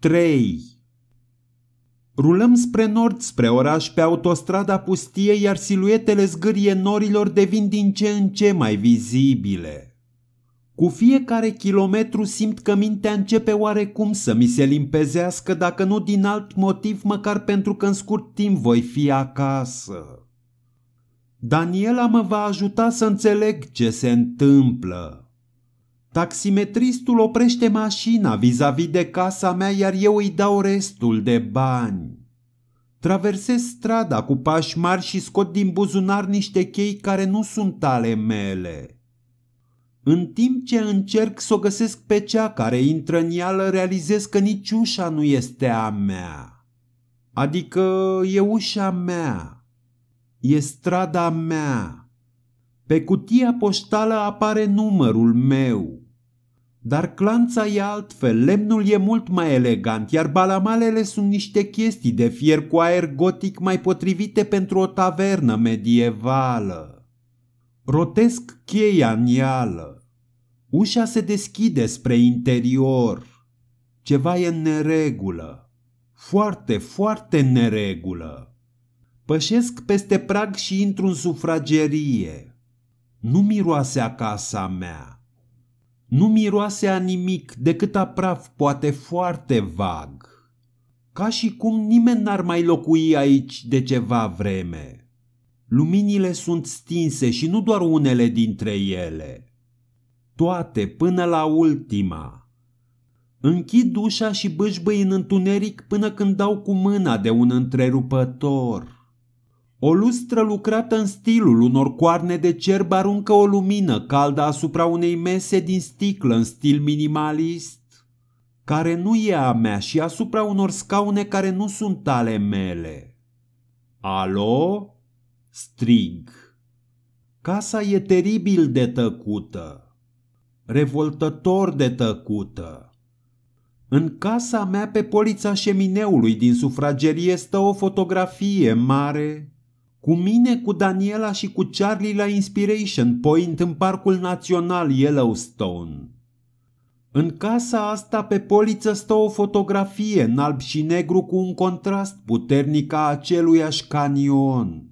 3. Rulăm spre nord, spre oraș, pe autostrada pustie, iar siluetele zgârie norilor devin din ce în ce mai vizibile. Cu fiecare kilometru simt că mintea începe oarecum să mi se limpezească, dacă nu din alt motiv, măcar pentru că în scurt timp voi fi acasă. Daniela mă va ajuta să înțeleg ce se întâmplă. Taximetristul oprește mașina vis-a-vis -vis de casa mea, iar eu îi dau restul de bani. Traversez strada cu pași mari și scot din buzunar niște chei care nu sunt ale mele. În timp ce încerc să o găsesc pe cea care intră în ială, realizez că nici ușa nu este a mea. Adică e ușa mea. E strada mea. Pe cutia poștală apare numărul meu. Dar clanța e altfel, lemnul e mult mai elegant, iar balamalele sunt niște chestii de fier cu aer gotic mai potrivite pentru o tavernă medievală. Rotesc cheia în ială. Ușa se deschide spre interior. Ceva e în neregulă. Foarte, foarte neregulă. Pășesc peste prag și intru în sufragerie. Nu miroase a casa mea. Nu miroase a nimic decât a praf, poate foarte vag. Ca și cum nimeni n-ar mai locui aici de ceva vreme. Luminile sunt stinse și nu doar unele dintre ele. Toate până la ultima. Închid ușa și bâșbâi în întuneric până când dau cu mâna de un întrerupător. O lustră lucrată în stilul unor coarne de cerb aruncă o lumină caldă asupra unei mese din sticlă în stil minimalist, care nu e a mea și asupra unor scaune care nu sunt ale mele. Alo? Strig. Casa e teribil de tăcută, revoltător de tăcută. În casa mea pe polița șemineului din sufragerie stă o fotografie mare cu mine, cu Daniela și cu Charlie la Inspiration Point în Parcul Național Yellowstone. În casa asta pe poliță stă o fotografie în alb și negru cu un contrast puternic a aceluiași canion.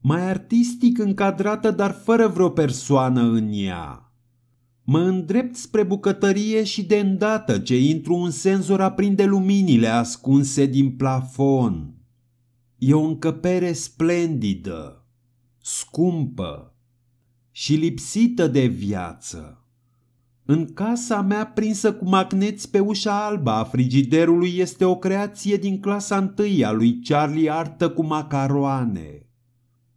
Mai artistic încadrată, dar fără vreo persoană în ea. Mă îndrept spre bucătărie și de îndată ce intru un senzor aprinde luminile ascunse din plafon. E o încăpere splendidă, scumpă și lipsită de viață. În casa mea prinsă cu magneți pe ușa albă a frigiderului este o creație din clasa întâi a lui Charlie Artă cu macaroane.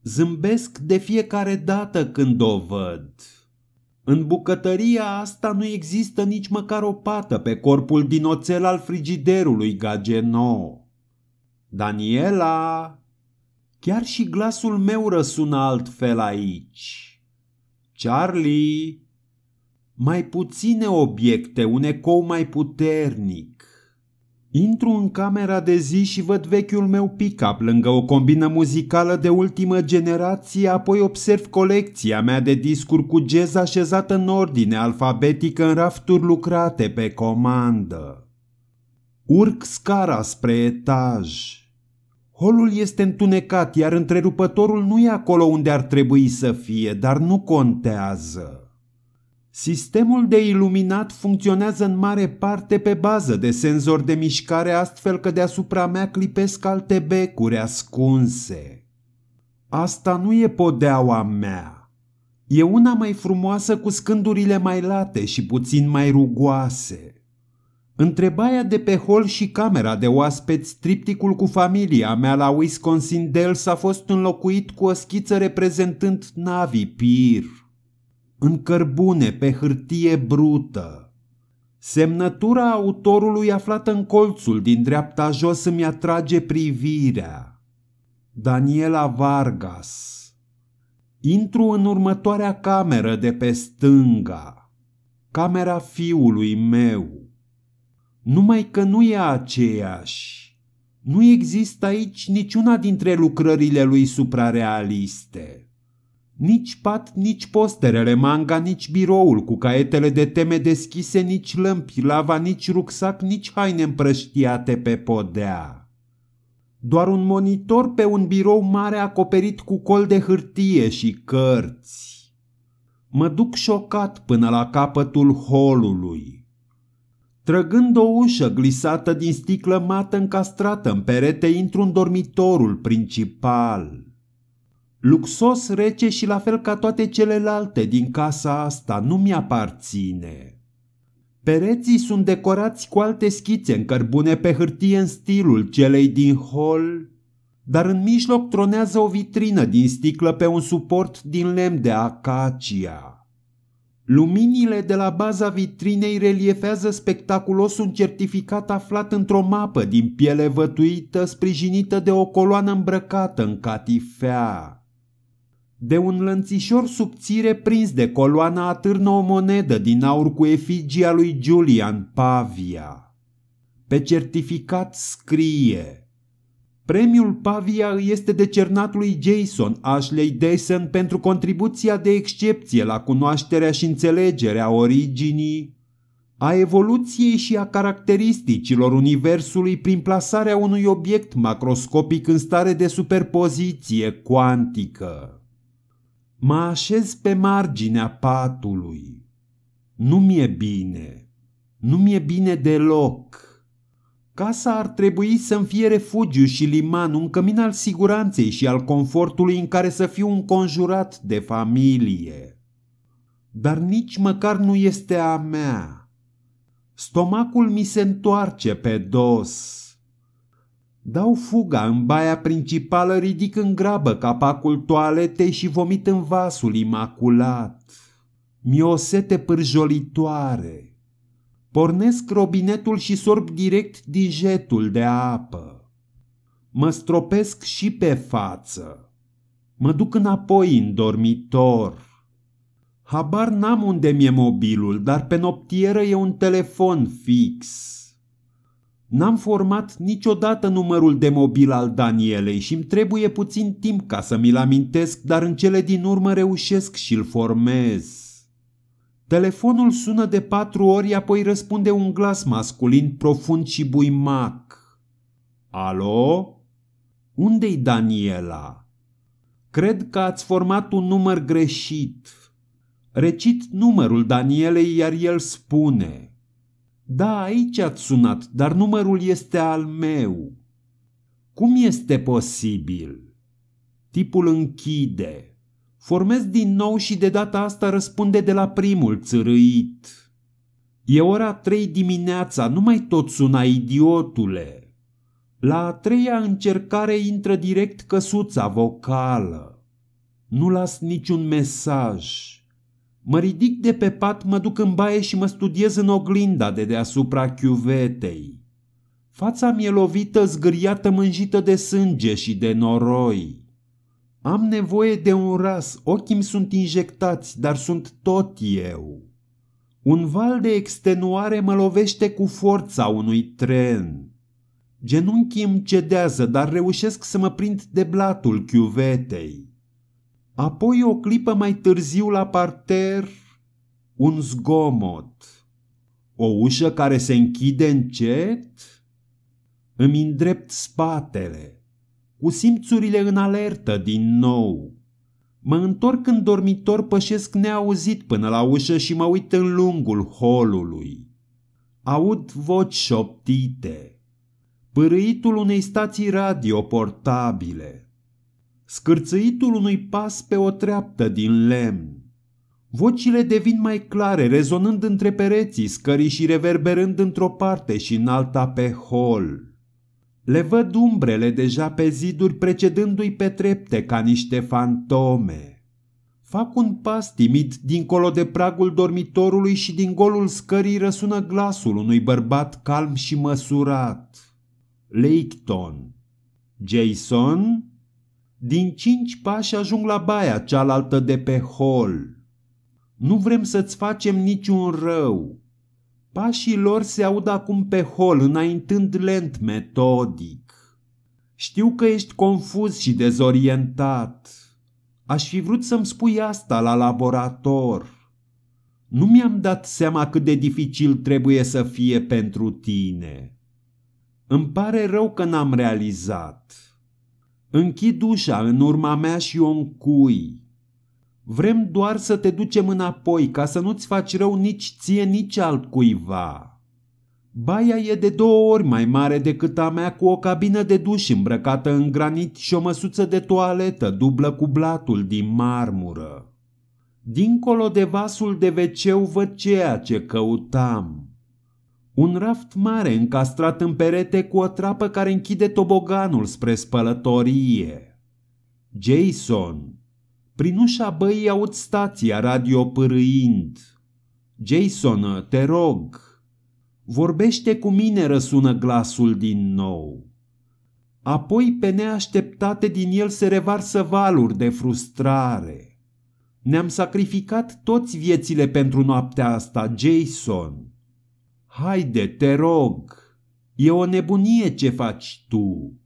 Zâmbesc de fiecare dată când o văd. În bucătăria asta nu există nici măcar o pată pe corpul din oțel al frigiderului Gagenou. Daniela, chiar și glasul meu răsună altfel aici. Charlie, mai puține obiecte, un ecou mai puternic. Intru în camera de zi și văd vechiul meu pick-up lângă o combină muzicală de ultimă generație, apoi observ colecția mea de discuri cu jazz așezată în ordine alfabetică în rafturi lucrate pe comandă. Urc scara spre etaj. Holul este întunecat, iar întrerupătorul nu e acolo unde ar trebui să fie, dar nu contează. Sistemul de iluminat funcționează în mare parte pe bază de senzori de mișcare, astfel că deasupra mea clipesc alte becuri ascunse. Asta nu e podeaua mea. E una mai frumoasă cu scândurile mai late și puțin mai rugoase. Întrebaia de pe hol și camera de oaspeți, tripticul cu familia mea la Wisconsin Dells a fost înlocuit cu o schiță reprezentând navi pir. În cărbune, pe hârtie brută. Semnătura autorului aflată în colțul din dreapta jos îmi atrage privirea. Daniela Vargas Intru în următoarea cameră de pe stânga, camera fiului meu numai că nu e aceeași. Nu există aici niciuna dintre lucrările lui suprarealiste. Nici pat, nici posterele manga, nici biroul cu caietele de teme deschise, nici lămpi, lava, nici rucsac, nici haine împrăștiate pe podea. Doar un monitor pe un birou mare acoperit cu col de hârtie și cărți. Mă duc șocat până la capătul holului. Trăgând o ușă glisată din sticlă mată încastrată în perete, intru în dormitorul principal. Luxos, rece și la fel ca toate celelalte din casa asta nu mi-aparține. Pereții sunt decorați cu alte schițe în cărbune pe hârtie în stilul celei din hol, dar în mijloc tronează o vitrină din sticlă pe un suport din lemn de acacia. Luminile de la baza vitrinei reliefează spectaculos un certificat aflat într-o mapă din piele vătuită, sprijinită de o coloană îmbrăcată în catifea. De un lănțișor subțire prins de coloana atârnă o monedă din aur cu efigia lui Julian Pavia. Pe certificat scrie – Premiul Pavia este decernat lui Jason Ashley Dyson pentru contribuția de excepție la cunoașterea și înțelegerea originii, a evoluției și a caracteristicilor universului prin plasarea unui obiect macroscopic în stare de superpoziție cuantică. Mă așez pe marginea patului. Nu mi-e bine. Nu mi-e bine deloc. Casa ar trebui să-mi fie refugiu și liman, un cămin al siguranței și al confortului în care să fiu înconjurat de familie. Dar nici măcar nu este a mea. Stomacul mi se întoarce pe dos. Dau fuga în baia principală, ridic în grabă capacul toaletei și vomit în vasul imaculat. Mi-o sete pârjolitoare. Pornesc robinetul și sorb direct din jetul de apă. Mă stropesc și pe față. Mă duc înapoi în dormitor. Habar n-am unde mi-e mobilul, dar pe noptieră e un telefon fix. N-am format niciodată numărul de mobil al Danielei și îmi trebuie puțin timp ca să mi-l amintesc, dar în cele din urmă reușesc și-l formez. Telefonul sună de patru ori, apoi răspunde un glas masculin profund și buimac. Alo? Unde-i Daniela? Cred că ați format un număr greșit. Recit numărul Danielei, iar el spune. Da, aici ați sunat, dar numărul este al meu. Cum este posibil? Tipul închide. Formez din nou și de data asta răspunde de la primul țărâit. E ora trei dimineața, nu mai tot suna idiotule. La a treia încercare intră direct căsuța vocală. Nu las niciun mesaj. Mă ridic de pe pat, mă duc în baie și mă studiez în oglinda de deasupra chiuvetei. Fața mi-e lovită, zgâriată, mânjită de sânge și de noroi. Am nevoie de un ras, ochii mi sunt injectați, dar sunt tot eu. Un val de extenuare mă lovește cu forța unui tren. Genunchii îmi cedează, dar reușesc să mă prind de blatul chiuvetei. Apoi o clipă mai târziu la parter, un zgomot. O ușă care se închide încet? Îmi îndrept spatele cu simțurile în alertă din nou. Mă întorc în dormitor, pășesc neauzit până la ușă și mă uit în lungul holului. Aud voci șoptite. Pârâitul unei stații radio portabile. Scârțâitul unui pas pe o treaptă din lemn. Vocile devin mai clare, rezonând între pereții scării și reverberând într-o parte și în alta pe hol. Le văd umbrele deja pe ziduri precedându-i pe trepte ca niște fantome. Fac un pas timid dincolo de pragul dormitorului și din golul scării răsună glasul unui bărbat calm și măsurat. Leicton. Jason? Din cinci pași ajung la baia cealaltă de pe hol. Nu vrem să-ți facem niciun rău. Pașii lor se aud acum pe hol, înaintând lent, metodic. Știu că ești confuz și dezorientat. Aș fi vrut să-mi spui asta la laborator. Nu mi-am dat seama cât de dificil trebuie să fie pentru tine. Îmi pare rău că n-am realizat. Închid ușa în urma mea și o încui. Vrem doar să te ducem înapoi, ca să nu-ți faci rău nici ție, nici altcuiva. Baia e de două ori mai mare decât a mea cu o cabină de duș îmbrăcată în granit și o măsuță de toaletă dublă cu blatul din marmură. Dincolo de vasul de veceu văd ceea ce căutam. Un raft mare încastrat în perete cu o trapă care închide toboganul spre spălătorie. Jason, prin ușa băii aud stația radio pârâind. Jason, te rog! Vorbește cu mine, răsună glasul din nou. Apoi, pe neașteptate, din el se revarsă valuri de frustrare. Ne-am sacrificat toți viețile pentru noaptea asta, Jason. Haide, te rog! E o nebunie ce faci tu!'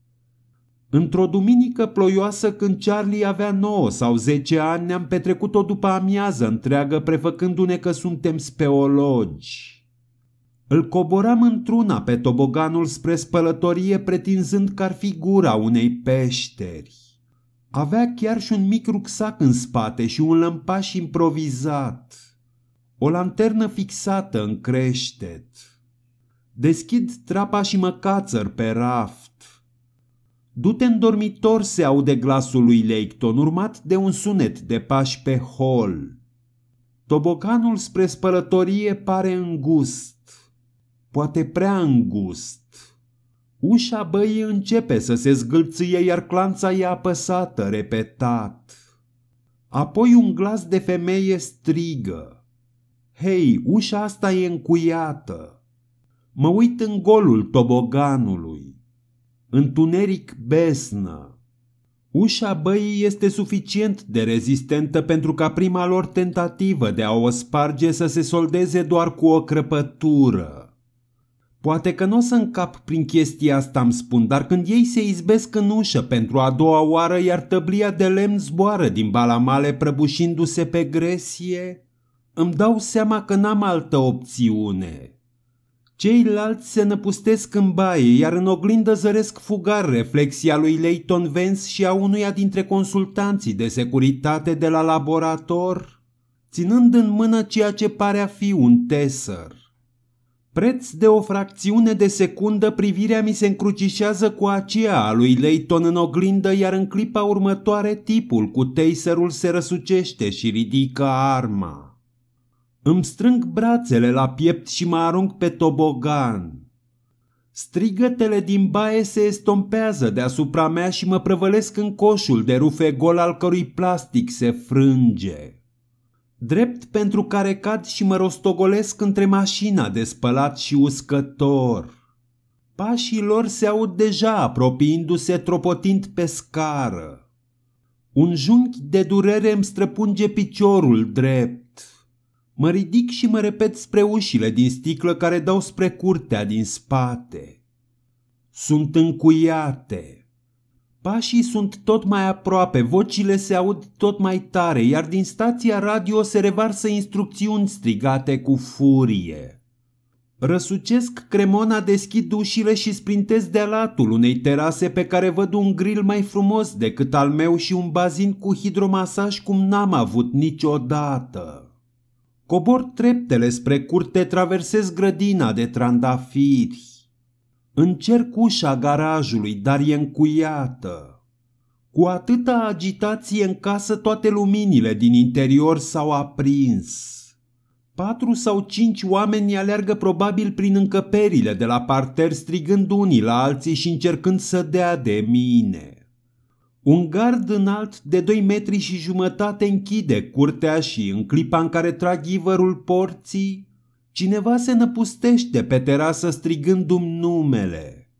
Într-o duminică ploioasă când Charlie avea 9 sau 10 ani, ne-am petrecut-o după amiază întreagă prefăcându-ne că suntem speologi. Îl coboram într-una pe toboganul spre spălătorie pretinzând că ar fi gura unei peșteri. Avea chiar și un mic rucsac în spate și un lămpaș improvizat. O lanternă fixată în creștet. Deschid trapa și mă cațăr pe raft. Du-te în dormitor, se aude glasul lui Leicton, urmat de un sunet de pași pe hol. Tobocanul spre spălătorie pare îngust, poate prea îngust. Ușa băii începe să se zgâlție, iar clanța e apăsată, repetat. Apoi un glas de femeie strigă. Hei, ușa asta e încuiată. Mă uit în golul toboganului întuneric besnă. Ușa băii este suficient de rezistentă pentru ca prima lor tentativă de a o sparge să se soldeze doar cu o crăpătură. Poate că nu o să încap prin chestia asta, îmi spun, dar când ei se izbesc în ușă pentru a doua oară, iar tăblia de lemn zboară din balamale prăbușindu-se pe gresie, îmi dau seama că n-am altă opțiune. Ceilalți se năpustesc în baie, iar în oglindă zăresc fugar reflexia lui Leighton Vance și a unuia dintre consultanții de securitate de la laborator, ținând în mână ceea ce pare a fi un teser. Preț de o fracțiune de secundă, privirea mi se încrucișează cu aceea a lui Leighton în oglindă, iar în clipa următoare tipul cu taserul se răsucește și ridică arma. Îmi strâng brațele la piept și mă arunc pe tobogan. Strigătele din baie se estompează deasupra mea și mă prăvălesc în coșul de rufe gol al cărui plastic se frânge. Drept pentru care cad și mă rostogolesc între mașina de spălat și uscător. Pașii lor se aud deja apropiindu-se tropotind pe scară. Un junghi de durere îmi străpunge piciorul drept. Mă ridic și mă repet spre ușile din sticlă care dau spre curtea din spate. Sunt încuiate. Pașii sunt tot mai aproape, vocile se aud tot mai tare, iar din stația radio se revarsă instrucțiuni strigate cu furie. Răsucesc cremona, deschid ușile și sprintez de latul unei terase pe care văd un grill mai frumos decât al meu și un bazin cu hidromasaj cum n-am avut niciodată. Cobor treptele spre curte, traversez grădina de trandafiri. Încerc ușa garajului, dar e încuiată. Cu atâta agitație în casă, toate luminile din interior s-au aprins. Patru sau cinci oameni alergă probabil prin încăperile de la parter, strigând unii la alții și încercând să dea de mine. Un gard înalt de 2 metri și jumătate închide curtea și în clipa în care trag ivărul porții, cineva se năpustește pe terasă strigându-mi numele.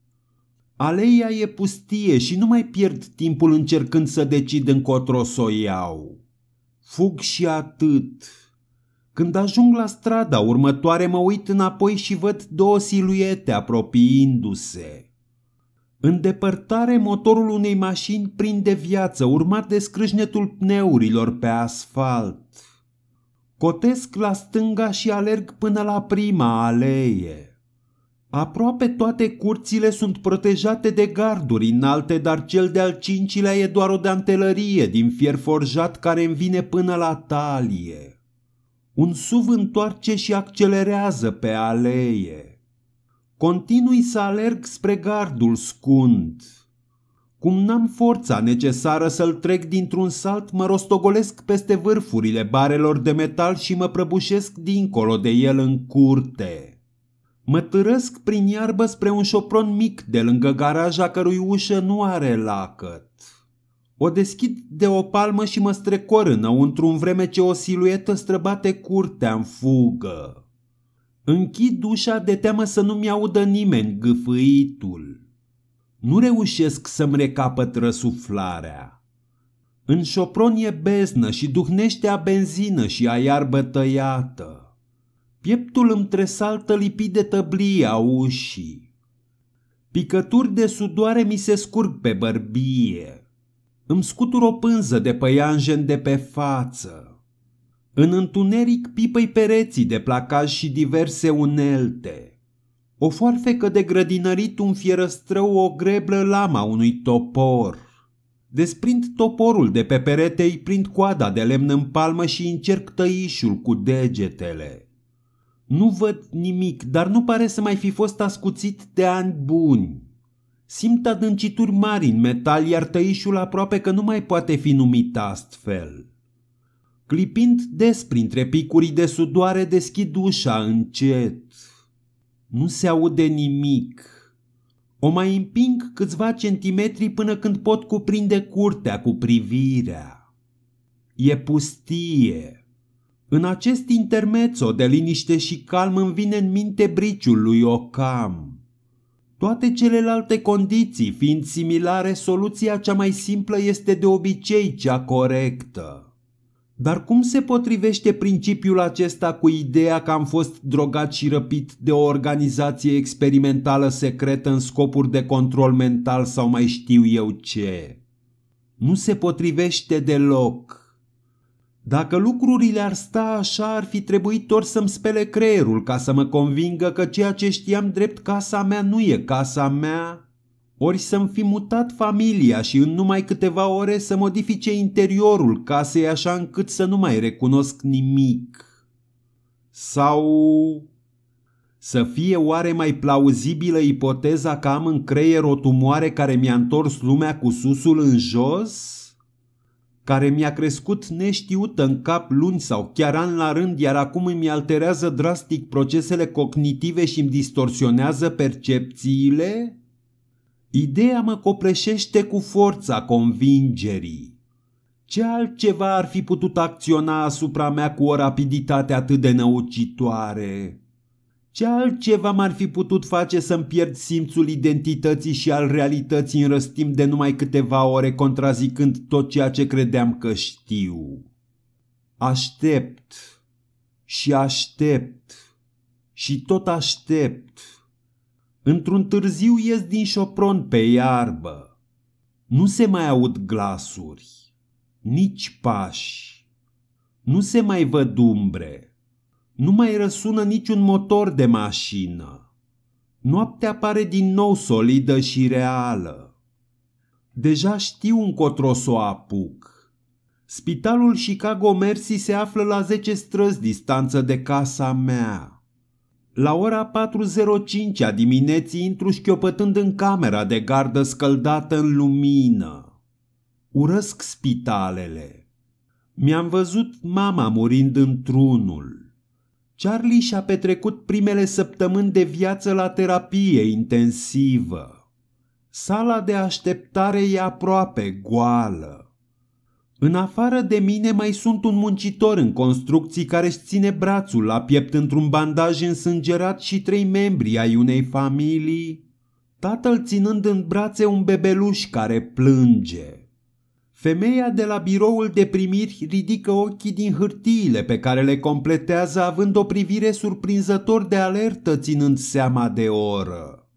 Aleia e pustie și nu mai pierd timpul încercând să decid încotro să o iau. Fug și atât. Când ajung la strada următoare mă uit înapoi și văd două siluete apropiindu-se. În depărtare, motorul unei mașini prinde viață, urmat de scrâșnetul pneurilor pe asfalt. Cotesc la stânga și alerg până la prima alee. Aproape toate curțile sunt protejate de garduri înalte, dar cel de-al cincilea e doar o dantelărie din fier forjat care îmi vine până la talie. Un suv întoarce și accelerează pe alee continui să alerg spre gardul scund. Cum n-am forța necesară să-l trec dintr-un salt, mă rostogolesc peste vârfurile barelor de metal și mă prăbușesc dincolo de el în curte. Mă târăsc prin iarbă spre un șopron mic de lângă garaja cărui ușă nu are lacăt. O deschid de o palmă și mă strecor înăuntru în vreme ce o siluetă străbate curtea în fugă. Închid ușa de teamă să nu-mi audă nimeni gâfâitul. Nu reușesc să-mi recapăt răsuflarea. În șopron e beznă și duhnește a benzină și a iarbă tăiată. Pieptul îmi tresaltă lipit de a ușii. Picături de sudoare mi se scurg pe bărbie. Îmi scutur o pânză de păianjen de pe față. În întuneric pipăi pereții de placaj și diverse unelte. O foarfecă de grădinărit un fierăstrău o greblă lama unui topor. Desprind toporul de pe perete, îi prind coada de lemn în palmă și încerc tăișul cu degetele. Nu văd nimic, dar nu pare să mai fi fost ascuțit de ani buni. Simt adâncituri mari în metal, iar tăișul aproape că nu mai poate fi numit astfel. Clipind des printre picurii de sudoare, deschid ușa încet. Nu se aude nimic. O mai împing câțiva centimetri până când pot cuprinde curtea cu privirea. E pustie. În acest intermezzo de liniște și calm îmi vine în minte briciul lui Ocam. Toate celelalte condiții fiind similare, soluția cea mai simplă este de obicei cea corectă. Dar cum se potrivește principiul acesta cu ideea că am fost drogat și răpit de o organizație experimentală secretă în scopuri de control mental sau mai știu eu ce? Nu se potrivește deloc. Dacă lucrurile ar sta așa, ar fi trebuit ori să-mi spele creierul ca să mă convingă că ceea ce știam drept casa mea nu e casa mea, ori să-mi fi mutat familia și în numai câteva ore să modifice interiorul casei așa încât să nu mai recunosc nimic. Sau... Să fie oare mai plauzibilă ipoteza că am în creier o tumoare care mi-a întors lumea cu susul în jos? Care mi-a crescut neștiută în cap luni sau chiar an la rând, iar acum îmi alterează drastic procesele cognitive și îmi distorsionează percepțiile? Ideea mă copreșește cu forța convingerii. Ce altceva ar fi putut acționa asupra mea cu o rapiditate atât de năucitoare? Ce altceva m-ar fi putut face să-mi pierd simțul identității și al realității în răstim de numai câteva ore contrazicând tot ceea ce credeam că știu? Aștept și aștept și tot aștept Într-un târziu ies din șopron pe iarbă. Nu se mai aud glasuri, nici pași. Nu se mai văd umbre. Nu mai răsună niciun motor de mașină. Noaptea pare din nou solidă și reală. Deja știu încotro să o apuc. Spitalul Chicago Mercy se află la 10 străzi distanță de casa mea. La ora 4.05 a dimineții intru șchiopătând în camera de gardă scăldată în lumină. Urăsc spitalele. Mi-am văzut mama murind într-unul. Charlie și-a petrecut primele săptămâni de viață la terapie intensivă. Sala de așteptare e aproape goală. În afară de mine mai sunt un muncitor în construcții care își ține brațul la piept într-un bandaj însângerat și trei membri ai unei familii, tatăl ținând în brațe un bebeluș care plânge. Femeia de la biroul de primiri ridică ochii din hârtiile pe care le completează având o privire surprinzător de alertă ținând seama de oră.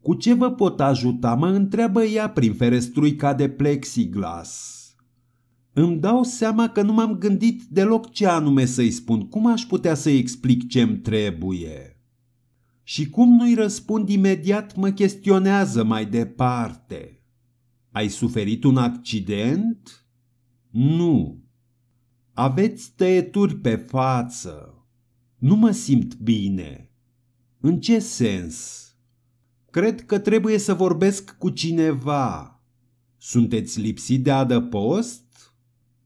Cu ce vă pot ajuta, mă întreabă ea prin ferestruica de plexiglas. Îmi dau seama că nu m-am gândit deloc ce anume să-i spun, cum aș putea să-i explic ce-mi trebuie. Și cum nu-i răspund imediat, mă chestionează mai departe. Ai suferit un accident? Nu. Aveți tăieturi pe față. Nu mă simt bine. În ce sens? Cred că trebuie să vorbesc cu cineva. Sunteți lipsit de adăpost?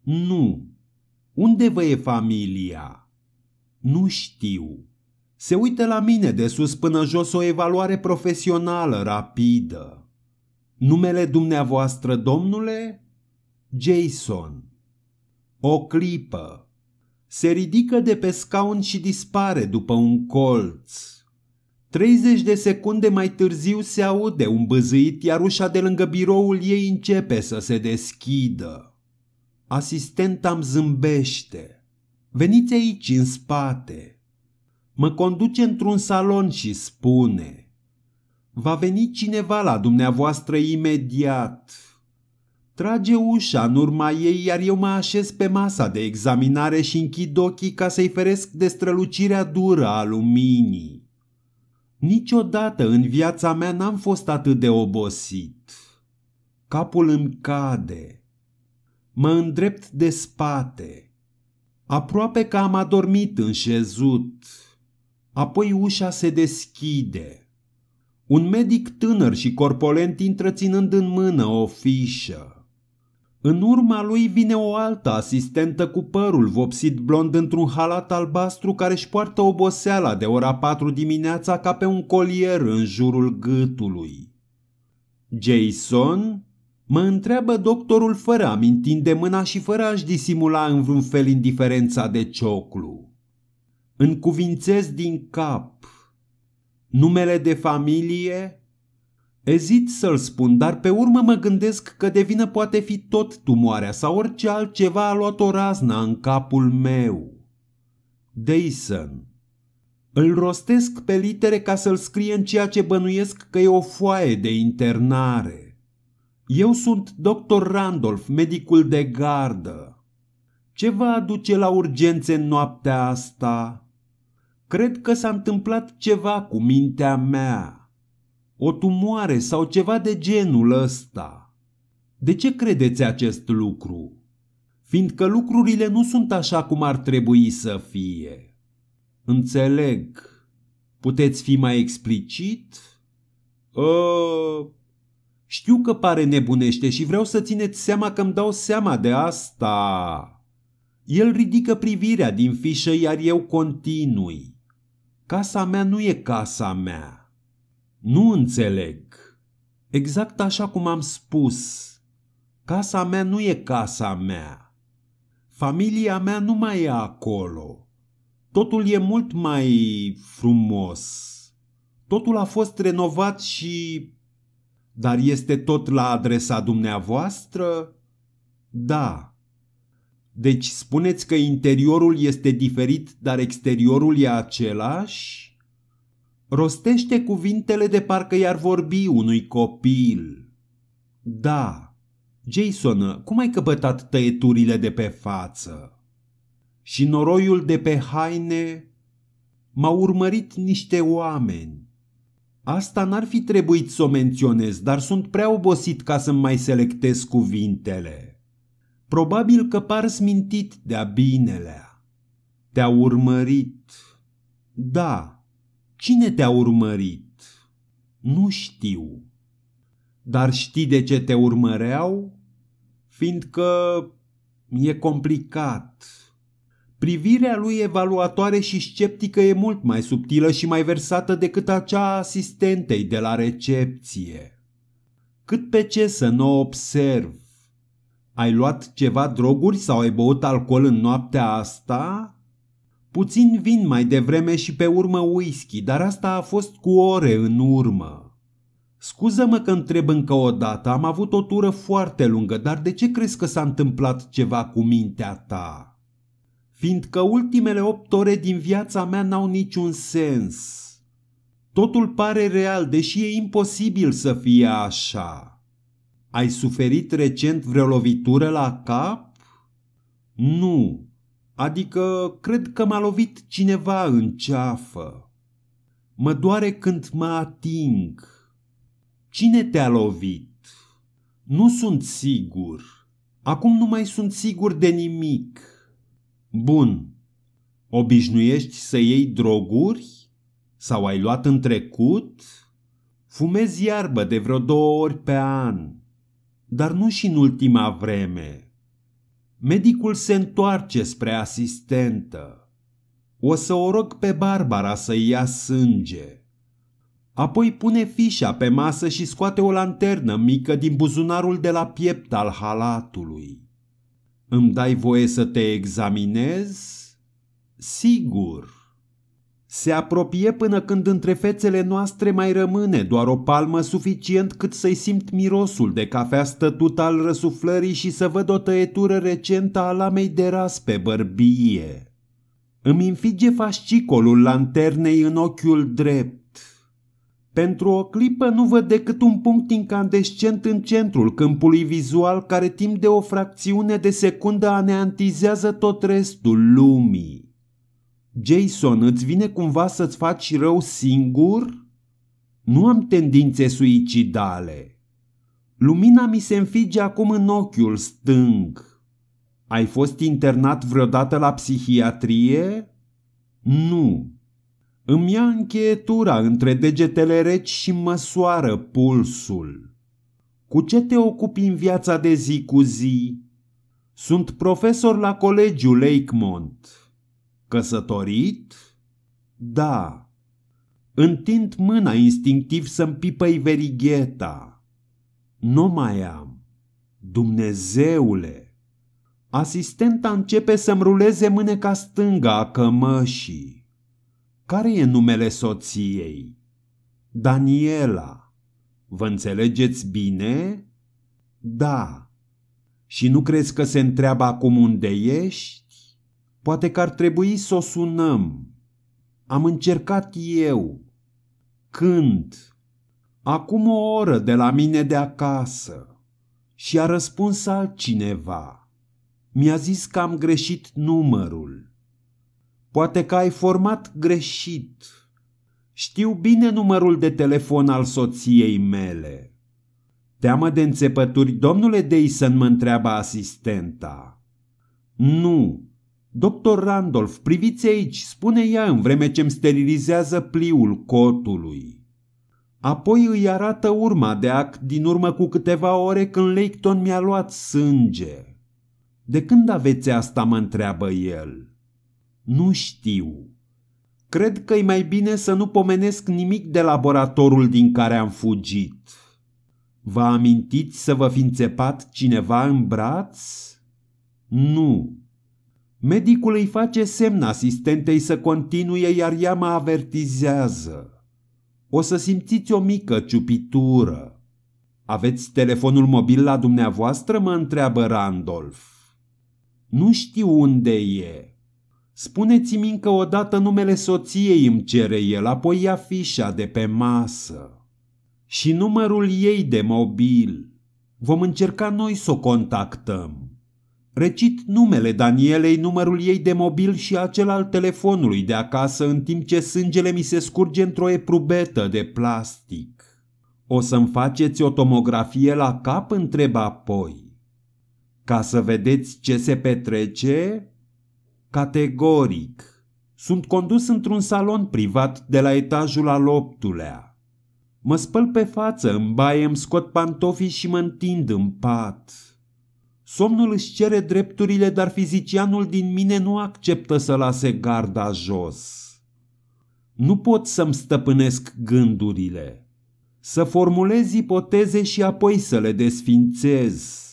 Nu. Unde vă e familia? Nu știu. Se uită la mine de sus până jos o evaluare profesională rapidă. Numele dumneavoastră, domnule? Jason. O clipă. Se ridică de pe scaun și dispare după un colț. 30 de secunde mai târziu se aude un băzit, iar ușa de lângă biroul ei începe să se deschidă. Asistenta îmi zâmbește. Veniți aici în spate. Mă conduce într-un salon și spune. Va veni cineva la dumneavoastră imediat. Trage ușa în urma ei, iar eu mă așez pe masa de examinare și închid ochii ca să-i feresc de strălucirea dură a luminii. Niciodată în viața mea n-am fost atât de obosit. Capul îmi cade mă îndrept de spate. Aproape că am adormit înșezut. Apoi ușa se deschide. Un medic tânăr și corpolent intră ținând în mână o fișă. În urma lui vine o altă asistentă cu părul vopsit blond într-un halat albastru care își poartă oboseala de ora 4 dimineața ca pe un colier în jurul gâtului. Jason, Mă întreabă doctorul fără a-mi mâna și fără a-și disimula în vreun fel indiferența de cioclu. Încuvințez din cap. Numele de familie? Ezit să-l spun, dar pe urmă mă gândesc că de vină poate fi tot tumoarea sau orice altceva a luat o razna în capul meu. Dayson. Îl rostesc pe litere ca să-l scrie în ceea ce bănuiesc că e o foaie de internare. Eu sunt doctor Randolph, medicul de gardă. Ce vă aduce la urgențe noaptea asta? Cred că s-a întâmplat ceva cu mintea mea. O tumoare sau ceva de genul ăsta. De ce credeți acest lucru? Fiindcă lucrurile nu sunt așa cum ar trebui să fie. Înțeleg. Puteți fi mai explicit? Uh, știu că pare nebunește și vreau să țineți seama că îmi dau seama de asta. El ridică privirea din fișă, iar eu continui. Casa mea nu e casa mea. Nu înțeleg. Exact așa cum am spus. Casa mea nu e casa mea. Familia mea nu mai e acolo. Totul e mult mai frumos. Totul a fost renovat și dar este tot la adresa dumneavoastră? Da. Deci spuneți că interiorul este diferit, dar exteriorul e același? Rostește cuvintele de parcă i-ar vorbi unui copil. Da. Jason, cum ai căpătat tăieturile de pe față? Și noroiul de pe haine? M-au urmărit niște oameni. Asta n-ar fi trebuit să o menționez, dar sunt prea obosit ca să-mi mai selectez cuvintele. Probabil că par smintit de-a binelea. Te-a urmărit. Da. Cine te-a urmărit? Nu știu. Dar știi de ce te urmăreau? Fiindcă e complicat. Privirea lui evaluatoare și sceptică e mult mai subtilă și mai versată decât acea a asistentei de la recepție. Cât pe ce să nu observ? Ai luat ceva droguri sau ai băut alcool în noaptea asta? Puțin vin mai devreme și pe urmă whisky, dar asta a fost cu ore în urmă. Scuză-mă că întreb încă o dată, am avut o tură foarte lungă, dar de ce crezi că s-a întâmplat ceva cu mintea ta?" fiindcă ultimele opt ore din viața mea n-au niciun sens. Totul pare real, deși e imposibil să fie așa. Ai suferit recent vreo lovitură la cap? Nu, adică cred că m-a lovit cineva în ceafă. Mă doare când mă ating. Cine te-a lovit? Nu sunt sigur. Acum nu mai sunt sigur de nimic. Bun. Obișnuiești să iei droguri? Sau ai luat în trecut? Fumezi iarbă de vreo două ori pe an, dar nu și în ultima vreme. Medicul se întoarce spre asistentă. O să o rog pe Barbara să ia sânge. Apoi pune fișa pe masă și scoate o lanternă mică din buzunarul de la piept al halatului. Îmi dai voie să te examinez? Sigur. Se apropie până când între fețele noastre mai rămâne doar o palmă suficient cât să-i simt mirosul de cafea stătut al răsuflării și să văd o tăietură recentă a lamei de ras pe bărbie. Îmi infige fascicolul lanternei în ochiul drept. Pentru o clipă nu văd decât un punct incandescent în centrul câmpului vizual care timp de o fracțiune de secundă aneantizează tot restul lumii. Jason, îți vine cumva să-ți faci rău singur? Nu am tendințe suicidale. Lumina mi se înfige acum în ochiul stâng. Ai fost internat vreodată la psihiatrie? Nu, îmi ia încheietura între degetele reci și măsoară pulsul. Cu ce te ocupi în viața de zi cu zi? Sunt profesor la colegiul Lakemont. Căsătorit? Da. Întind mâna instinctiv să-mi pipăi verigheta. Nu mai am. Dumnezeule! Asistenta începe să-mi ruleze mâneca stânga a cămășii. Care e numele soției? Daniela. Vă înțelegeți bine? Da. Și nu crezi că se întreabă acum unde ești? Poate că ar trebui să o sunăm. Am încercat eu. Când? Acum o oră de la mine de acasă. Și a răspuns altcineva. Mi-a zis că am greșit numărul. Poate că ai format greșit. Știu bine numărul de telefon al soției mele. Teamă de înțepături, domnule Deison mă întreabă asistenta. Nu. Doctor Randolph, priviți aici, spune ea în vreme ce îmi sterilizează pliul cotului. Apoi îi arată urma de act din urmă cu câteva ore când Leighton mi-a luat sânge. De când aveți asta, mă întreabă el. Nu știu. Cred că e mai bine să nu pomenesc nimic de laboratorul din care am fugit. Vă amintiți să vă fi înțepat cineva în braț? Nu. Medicul îi face semn asistentei să continue, iar ea mă avertizează. O să simțiți o mică ciupitură. Aveți telefonul mobil la dumneavoastră? mă întreabă Randolph. Nu știu unde e. Spuneți-mi încă o dată numele soției îmi cere el, apoi afișa de pe masă. Și numărul ei de mobil. Vom încerca noi să o contactăm. Recit numele Danielei, numărul ei de mobil și acel al telefonului de acasă în timp ce sângele mi se scurge într-o eprubetă de plastic. O să-mi faceți o tomografie la cap? întreb apoi. Ca să vedeți ce se petrece, Categoric. Sunt condus într-un salon privat de la etajul al optulea. Mă spăl pe față, în baie îmi scot pantofii și mă întind în pat. Somnul își cere drepturile, dar fizicianul din mine nu acceptă să lase garda jos. Nu pot să-mi stăpânesc gândurile. Să formulez ipoteze și apoi să le desfințez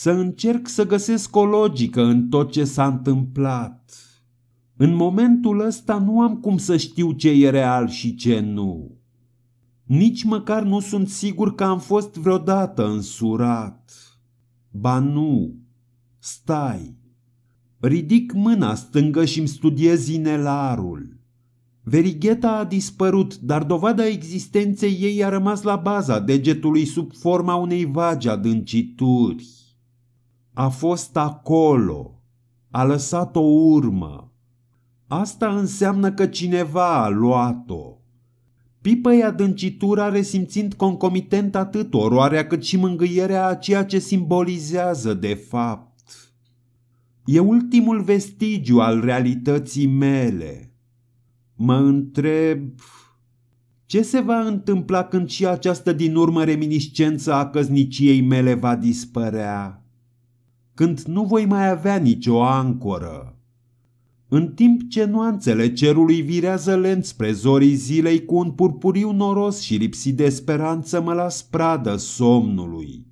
să încerc să găsesc o logică în tot ce s-a întâmplat. În momentul ăsta nu am cum să știu ce e real și ce nu. Nici măcar nu sunt sigur că am fost vreodată însurat. Ba nu, stai. Ridic mâna stângă și-mi studiez inelarul. Verigheta a dispărut, dar dovada existenței ei a rămas la baza degetului sub forma unei vagi adâncituri a fost acolo, a lăsat o urmă. Asta înseamnă că cineva a luat-o. Pipăi adâncitura resimțind concomitent atât oroarea cât și mângâierea a ceea ce simbolizează de fapt. E ultimul vestigiu al realității mele. Mă întreb ce se va întâmpla când și această din urmă reminiscență a căzniciei mele va dispărea când nu voi mai avea nicio ancoră. În timp ce nuanțele cerului virează lent spre zorii zilei cu un purpuriu noros și lipsit de speranță mă las pradă somnului.